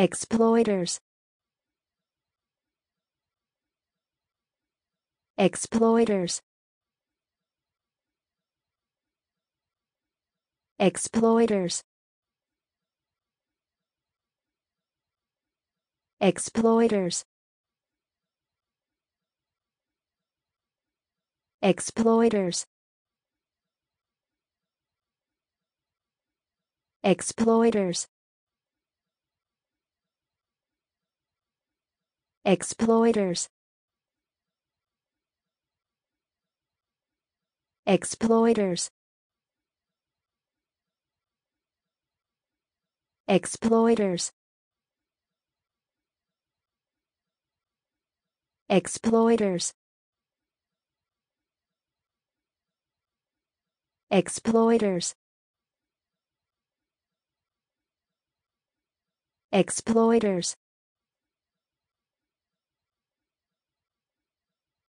exploiters exploiters exploiters exploiters exploiters exploiters exploiters exploiters exploiters exploiters exploiters exploiters